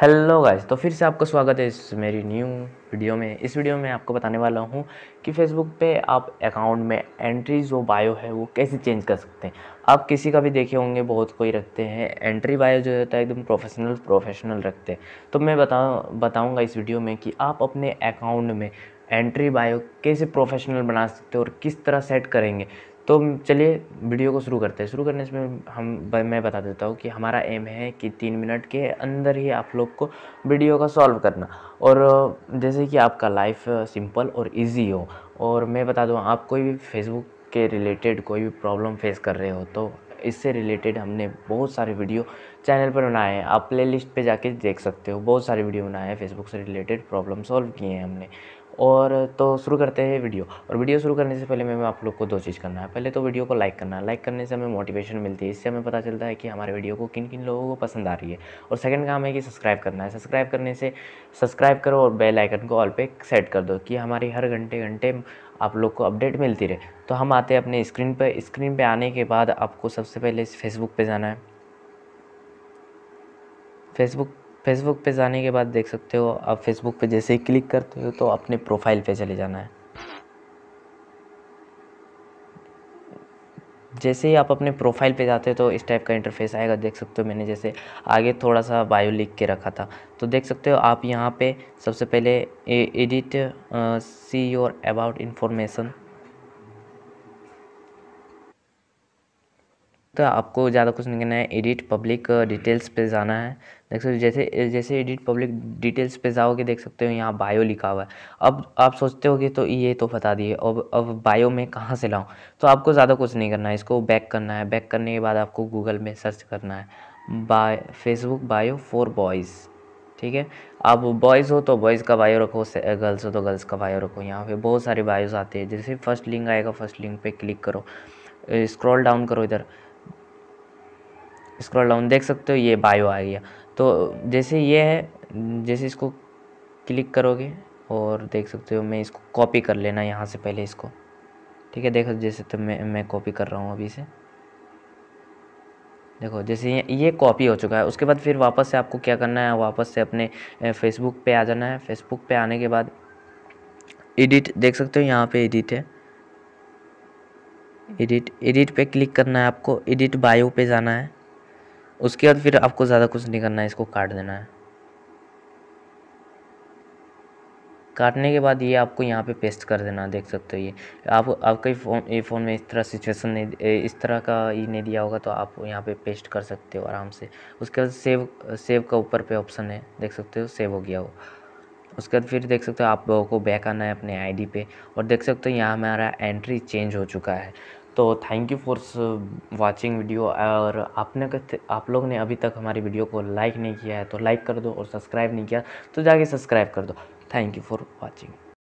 Hello guys तो फिर से आपका स्वागत है इस मेरी न्यू वीडियो में इस वीडियो में आपको बताने वाला हूँ कि फेसबुक पे आप अकाउंट में एंट्री जो बायो है वो कैसे चेंज कर सकते हैं आप किसी का भी देखे होंगे बहुत कोई रखते हैं एंट्री बायो जो होता है एकदम प्रोफेशनल प्रोफेशनल रखते हैं तो मैं बता बताऊँगा इस वीडियो में कि आप अपने अकाउंट में एंट्री बायो कैसे प्रोफेशनल बना सकते हो और किस तरह सेट करेंगे तो चलिए वीडियो को शुरू करते हैं शुरू करने से हम मैं बता देता हूँ कि हमारा एम है कि तीन मिनट के अंदर ही आप लोग को वीडियो का सॉल्व करना और जैसे कि आपका लाइफ सिंपल और इजी हो और मैं बता दूँ आप कोई भी फेसबुक के रिलेटेड कोई भी प्रॉब्लम फेस कर रहे हो तो इससे रिलेटेड हमने बहुत सारे वीडियो चैनल पर बनाए हैं आप प्ले लिस्ट पर जाके देख सकते हो बहुत सारे वीडियो बनाए हैं फेसबुक से रिलेटेड प्रॉब्लम सॉल्व किए हैं हमने और तो शुरू करते हैं वीडियो और वीडियो शुरू करने से पहले मैं आप लोग को दो चीज़ करना है पहले तो वीडियो को लाइक करना है लाइक करने से हमें मोटिवेशन मिलती है इससे हमें पता चलता है कि हमारे वीडियो को किन किन लोगों को पसंद आ रही है और सेकंड काम है कि सब्सक्राइब करना है सब्सक्राइब करने से सब्सक्राइब करो और बेल आइकन को ऑल पे सेट कर दो कि हमारी हर घंटे घंटे आप लोग को अपडेट मिलती रहे तो हम आते हैं अपने स्क्रीन पर स्क्रीन पर आने के बाद आपको सबसे पहले फेसबुक पर जाना है फेसबुक फेसबुक पे जाने के बाद देख सकते हो आप फेसबुक पे जैसे ही क्लिक करते हो तो अपने प्रोफाइल पे चले जाना है जैसे ही आप अपने प्रोफाइल पे जाते हो तो इस टाइप का इंटरफेस आएगा देख सकते हो मैंने जैसे आगे थोड़ा सा बायो लिख के रखा था तो देख सकते हो आप यहाँ पे सबसे पहले edit see your about information तो आपको ज़्यादा कुछ नहीं करना है एडिट पब्लिक डिटेल्स पे जाना है देख सकते हो जैसे uh, जैसे एडिट पब्लिक डिटेल्स पे जाओगे देख सकते हो यहाँ बायो लिखा हुआ है अब आप सोचते होगे तो ये तो बता दिए अब अब बायो में कहाँ से लाऊँ तो आपको ज़्यादा कुछ नहीं करना है इसको बैक करना है बैक करने के बाद आपको गूगल में सर्च करना है by Facebook bio for boys ठीक है आप बॉयज़ हो तो बॉयज़ का बायो रखो गर्ल्स uh, हो तो गर्ल्स का बायो रखो यहाँ पे बहुत सारे बायोज आते हैं जैसे फर्स्ट लिंक आएगा फर्स्ट लिंक पे क्लिक करो स्क्रॉल uh, डाउन करो इधर स्क्रॉल डाउन देख सकते हो ये बायो आ गया तो जैसे ये है जैसे इसको क्लिक करोगे और देख सकते हो मैं इसको कॉपी कर लेना यहाँ से पहले इसको ठीक है देखो जैसे तो मैं मैं कॉपी कर रहा हूँ अभी से देखो जैसे ये ये कॉपी हो चुका है उसके बाद फिर वापस से आपको क्या करना है वापस से अपने फेसबुक पे आ जाना है फेसबुक पे आने के बाद एडिट देख सकते हो यहाँ पे एडिट है एडिट हम्म। एडिट पे क्लिक करना है आपको एडिट बायो पे जाना है उसके बाद फिर आपको ज़्यादा कुछ नहीं करना है इसको काट देना है काटने के बाद ये आपको यहाँ पे पेस्ट कर देना देख सकते हो ये आप आपके फ़ोन ये फ़ोन में इस तरह सिचुएशन नहीं इस तरह का ये नहीं दिया होगा तो आप यहाँ पे पेस्ट कर सकते हो आराम से उसके बाद सेव सेव का ऊपर पे ऑप्शन है देख सकते हो सेव हो गया हो उसके बाद फिर देख सकते हो आप लोगों को बैक आना है अपने आईडी पे और देख सकते हो यहाँ हमारा एंट्री चेंज हो चुका है तो thank you for watching video और आपने आप लोग ने अभी तक हमारी वीडियो को लाइक नहीं किया है तो लाइक कर दो और सब्सक्राइब नहीं किया तो जाके सब्सक्राइब कर दो थैंक यू फॉर वॉचिंग